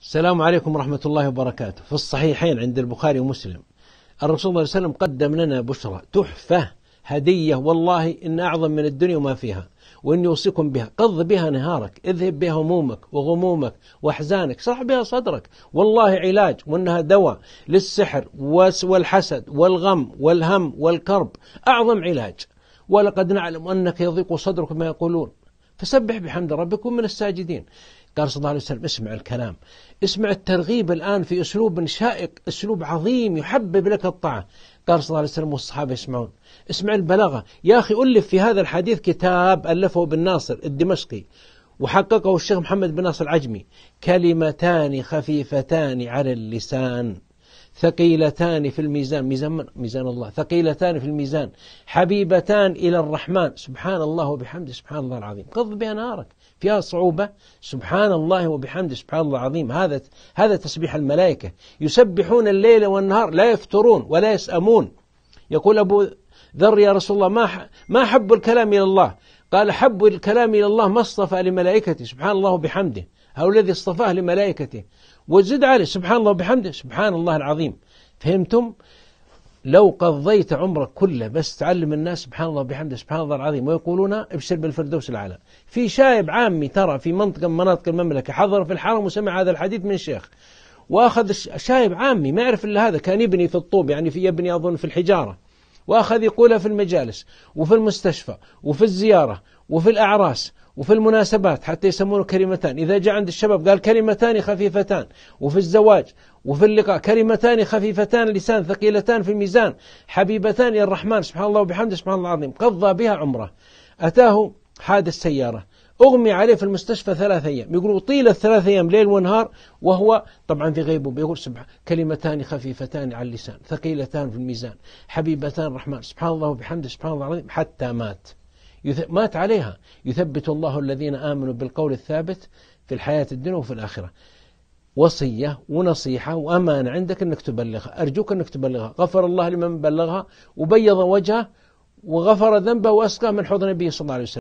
السلام عليكم ورحمة الله وبركاته في الصحيحين عند البخاري ومسلم الرسول صلى الله عليه وسلم قدم لنا بشرى تحفة هدية والله إن أعظم من الدنيا وما فيها وإني أوصيكم بها قض بها نهارك اذهب بها همومك وغمومك وأحزانك صرح بها صدرك والله علاج وإنها دواء للسحر والحسد والغم والهم والكرب أعظم علاج ولقد نعلم أنك يضيق صدرك ما يقولون فسبح بحمد ربك ومن الساجدين قال صلى الله عليه وسلم اسمع الكلام اسمع الترغيب الآن في أسلوب شائق أسلوب عظيم يحبب لك الطاعة قال صلى الله عليه وسلم والصحابة يسمعون اسمع البلاغة يا أخي ألف في هذا الحديث كتاب ألفه بن ناصر الدمشقي وحققه الشيخ محمد بن ناصر العجمي كلمتان خفيفتان على اللسان ثقيلتان في الميزان ميزان من؟ ميزان الله ثقيلتان في الميزان حبيبتان إلى الرحمن سبحان الله وبحمده سبحان الله العظيم قض بها نارك فيها صعوبة سبحان الله وبحمده سبحان الله العظيم هذا هذا تسبيح الملائكة يسبحون الليل والنهار لا يفترون ولا يسأمون يقول أبو ذر يا رسول الله ما ما حب الكلام إلى الله قال حب الكلام إلى الله ما اصطفى لملائكته سبحان الله بحمده أو الذي اصطفاه لملائكته وزد عليه سبحان الله بحمده سبحان الله العظيم فهمتم لو قضيت عمرك كله بس تعلم الناس سبحان الله بحمده سبحان الله العظيم ويقولون ابشر بالفردوس الأعلى في شايب عامي ترى في منطقة من مناطق المملكة حضر في الحرم وسمع هذا الحديث من شيخ واخذ شايب عامي ما يعرف الا هذا كان يبني في الطوب يعني في يبني اظن في الحجاره وأخذ يقولها في المجالس وفي المستشفى وفي الزيارة وفي الأعراس وفي المناسبات حتى يسمونه كلمتان إذا جاء عند الشباب قال كلمتان خفيفتان وفي الزواج وفي اللقاء كلمتان خفيفتان لسان ثقيلتان في الميزان حبيبتان يا الرحمن سبحان الله وبحمده سبحان الله العظيم قضى بها عمره أتاه حادث سيارة أغمي عليه في المستشفى ثلاثة أيام يقولوا طيلة ثلاثة أيام ليل ونهار وهو طبعا في غيبوبة يقول سبحان كلمتان خفيفتان على اللسان ثقيلتان في الميزان حبيبتان الرحمن سبحان الله وبحمده سبحان الله العظيم حتى مات مات عليها يثبت الله الذين آمنوا بالقول الثابت في الحياة الدنيا وفي الآخرة وصية ونصيحة وأمانة عندك أنك تبلغها أرجوك أنك تبلغها غفر الله لمن بلغها وبيض وجهه وغفر ذنبه وأسقى من حضن النبي صلى الله عليه وسلم